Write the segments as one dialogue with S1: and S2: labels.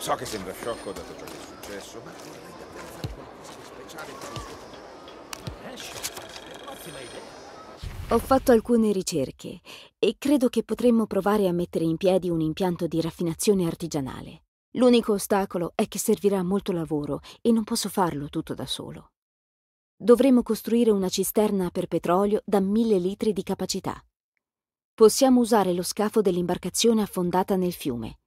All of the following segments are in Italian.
S1: So che sembra sciocco dato ciò che è successo, ma vorrei davvero fare qualcosa di speciale per il eh, suo. È ottima idea. Ho fatto alcune ricerche e credo che potremmo provare a mettere in piedi un impianto di raffinazione artigianale. L'unico ostacolo è che servirà molto lavoro e non posso farlo tutto da solo. Dovremmo costruire una cisterna per petrolio da mille litri di capacità. Possiamo usare lo scafo dell'imbarcazione affondata nel fiume.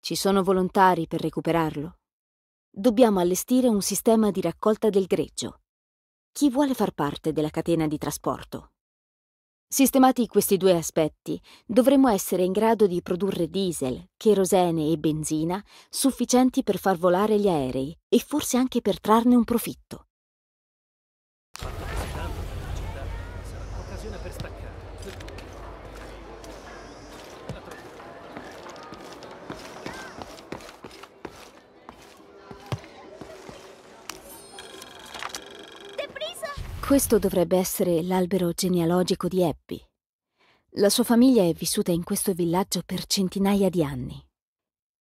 S1: Ci sono volontari per recuperarlo? Dobbiamo allestire un sistema di raccolta del greggio. Chi vuole far parte della catena di trasporto? Sistemati questi due aspetti, dovremmo essere in grado di produrre diesel, cherosene e benzina sufficienti per far volare gli aerei e forse anche per trarne un profitto. Questo dovrebbe essere l'albero genealogico di Abby. La sua famiglia è vissuta in questo villaggio per centinaia di anni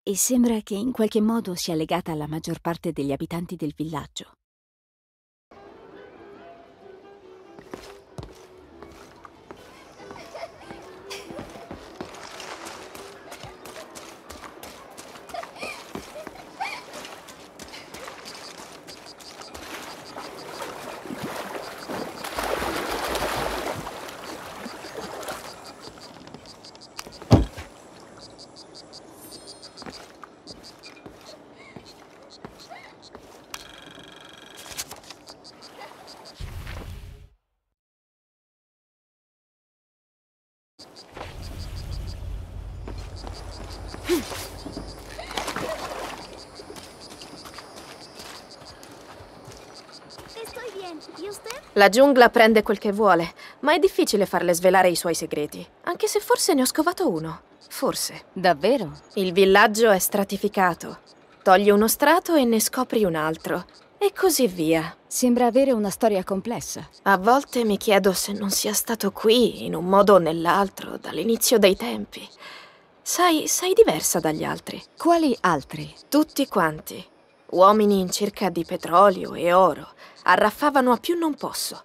S1: e sembra che in qualche modo sia legata alla maggior parte degli abitanti del villaggio. La giungla prende quel che vuole, ma è difficile farle svelare i suoi segreti. Anche se forse ne ho scovato uno. Forse. Davvero? Il villaggio è stratificato. Togli uno strato e ne scopri un altro. E così via. Sembra avere una storia complessa. A volte mi chiedo se non sia stato qui, in un modo o nell'altro, dall'inizio dei tempi. Sai, sei diversa dagli altri. Quali altri? Tutti quanti. Uomini in cerca di petrolio e oro. Arraffavano a più non posso.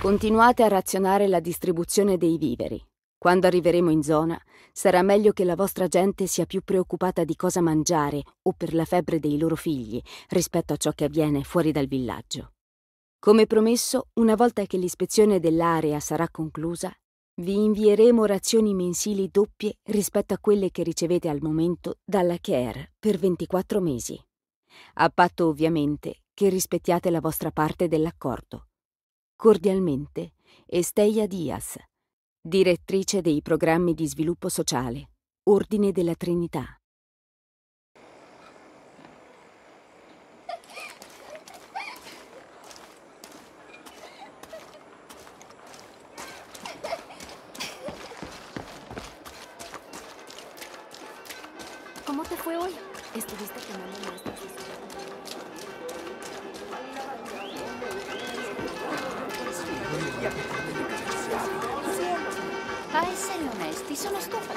S1: Continuate a razionare la distribuzione dei viveri. Quando arriveremo in zona, sarà meglio che la vostra gente sia più preoccupata di cosa mangiare o per la febbre dei loro figli rispetto a ciò che avviene fuori dal villaggio. Come promesso, una volta che l'ispezione dell'area sarà conclusa, vi invieremo razioni mensili doppie rispetto a quelle che ricevete al momento dalla Care per 24 mesi. A patto ovviamente che rispettiate la vostra parte dell'accordo. Cordialmente, Esteia Diaz, direttrice dei programmi di sviluppo sociale, Ordine della Trinità. ¿Cómo te fue hoy? ¿Estuviste quemando A essere onesti, sono stufa.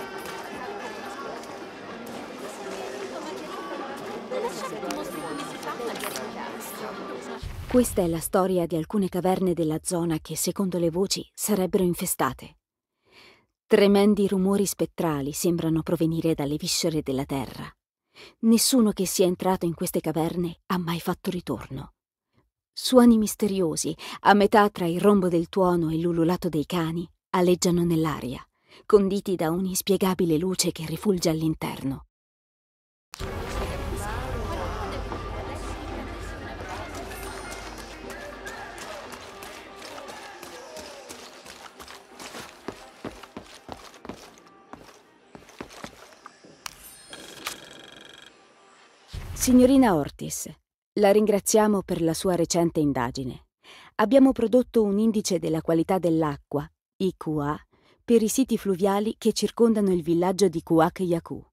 S1: Questa è la storia di alcune caverne della zona che, secondo le voci, sarebbero infestate. Tremendi rumori spettrali sembrano provenire dalle viscere della terra. Nessuno che sia entrato in queste caverne ha mai fatto ritorno. Suoni misteriosi, a metà tra il rombo del tuono e l'ululato dei cani, aleggiano nell'aria, conditi da un'inspiegabile luce che rifulge all'interno. Signorina Ortis, la ringraziamo per la sua recente indagine. Abbiamo prodotto un indice della qualità dell'acqua i Kua, per i siti fluviali che circondano il villaggio di Kuak-Yaku.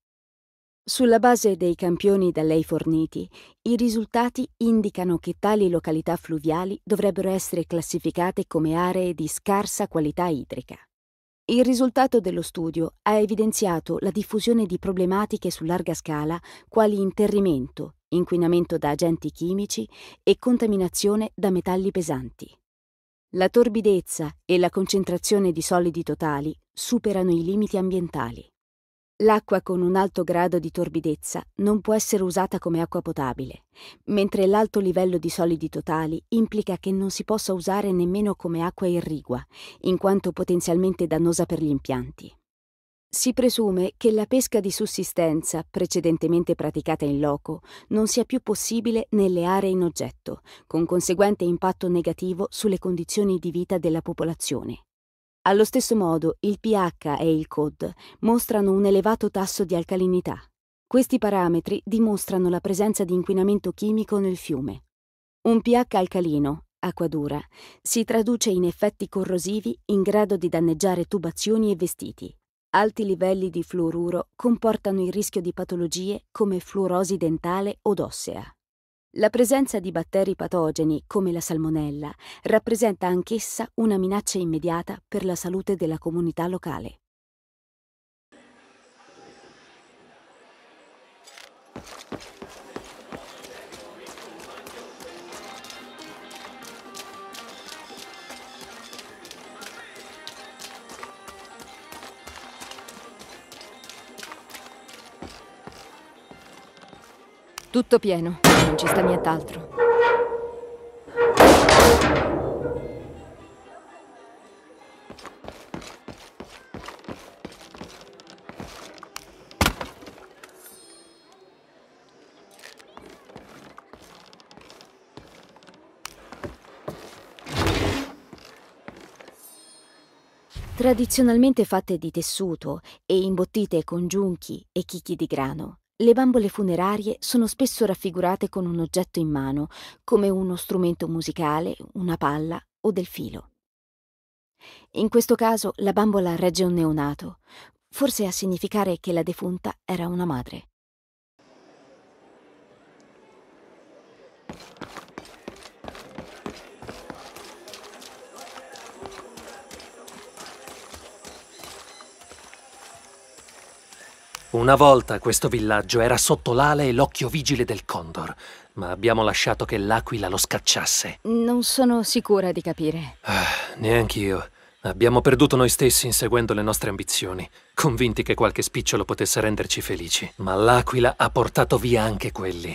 S1: Sulla base dei campioni da lei forniti, i risultati indicano che tali località fluviali dovrebbero essere classificate come aree di scarsa qualità idrica. Il risultato dello studio ha evidenziato la diffusione di problematiche su larga scala quali interrimento, inquinamento da agenti chimici e contaminazione da metalli pesanti. La torbidezza e la concentrazione di solidi totali superano i limiti ambientali. L'acqua con un alto grado di torbidezza non può essere usata come acqua potabile, mentre l'alto livello di solidi totali implica che non si possa usare nemmeno come acqua irrigua, in quanto potenzialmente dannosa per gli impianti. Si presume che la pesca di sussistenza, precedentemente praticata in loco, non sia più possibile nelle aree in oggetto, con conseguente impatto negativo sulle condizioni di vita della popolazione. Allo stesso modo, il pH e il COD mostrano un elevato tasso di alcalinità. Questi parametri dimostrano la presenza di inquinamento chimico nel fiume. Un pH alcalino, acqua dura, si traduce in effetti corrosivi in grado di danneggiare tubazioni e vestiti, Alti livelli di fluoruro comportano il rischio di patologie come fluorosi dentale od ossea. La presenza di batteri patogeni, come la salmonella, rappresenta anch'essa una minaccia immediata per la salute della comunità locale. Tutto pieno, non ci sta nient'altro. tradizionalmente fatte di tessuto e imbottite con giunchi e chicchi di grano. Le bambole funerarie sono spesso raffigurate con un oggetto in mano, come uno strumento musicale, una palla o del filo. In questo caso la bambola regge un neonato, forse a significare che la defunta era una madre. Una volta questo villaggio era sotto l'ale e l'occhio vigile del Condor, ma abbiamo lasciato che l'aquila lo scacciasse. Non sono sicura di capire. Ah, neanch'io. Abbiamo perduto noi stessi inseguendo le nostre ambizioni, convinti che qualche spicciolo potesse renderci felici. Ma l'aquila ha portato via anche quelli.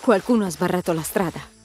S1: Qualcuno ha sbarrato la strada.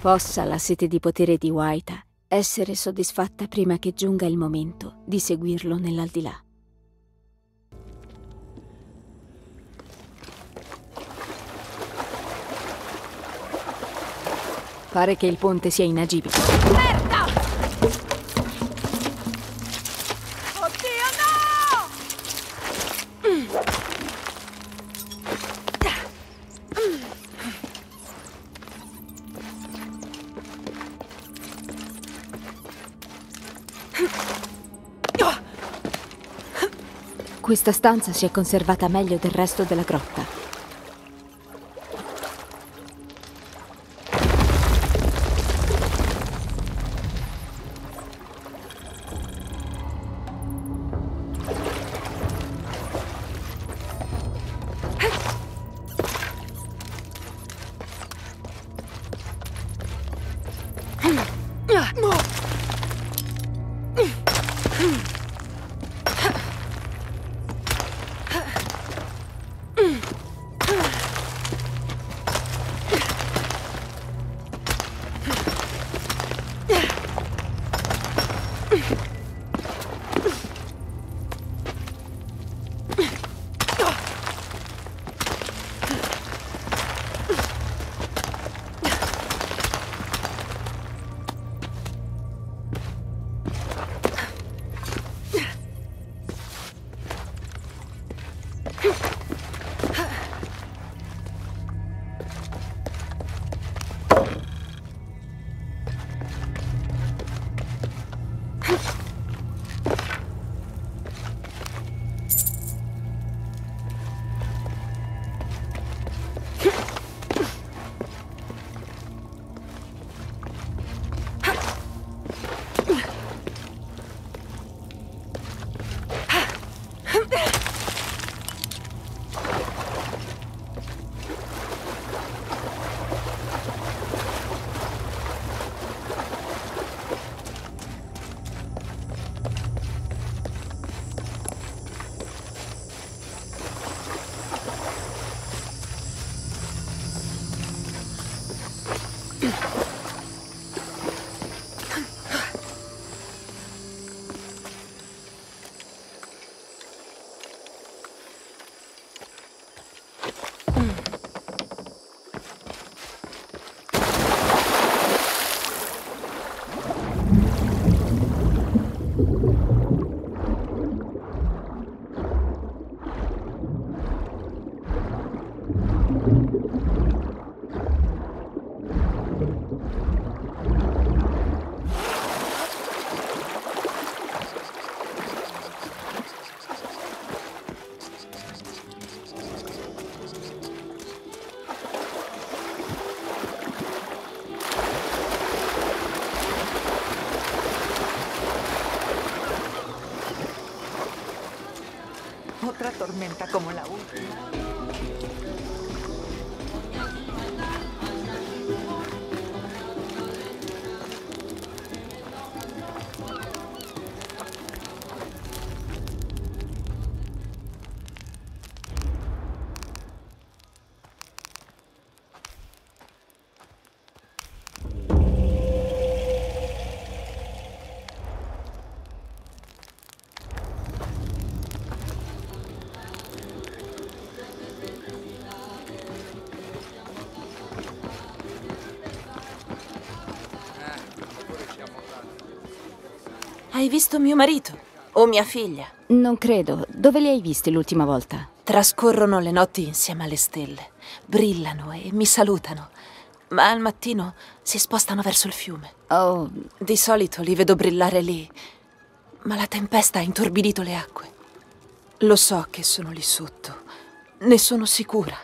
S1: Possa la sete di potere di Waita essere soddisfatta prima che giunga il momento di seguirlo nell'aldilà. Pare che il ponte sia inagibile. Questa stanza si è conservata meglio del resto della grotta. Otra tormenta como la última. Hai visto mio marito? O mia figlia? Non credo. Dove li hai visti l'ultima volta? Trascorrono le notti insieme alle stelle. Brillano e mi salutano. Ma al mattino si spostano verso il fiume. Oh. Di solito li vedo brillare lì. Ma la tempesta ha intorbidito le acque. Lo so che sono lì sotto. Ne sono sicura.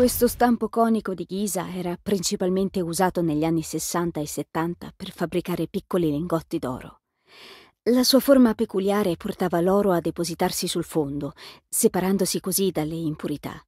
S1: Questo stampo conico di ghisa era principalmente usato negli anni 60 e 70 per fabbricare piccoli lingotti d'oro. La sua forma peculiare portava l'oro a depositarsi sul fondo, separandosi così dalle impurità.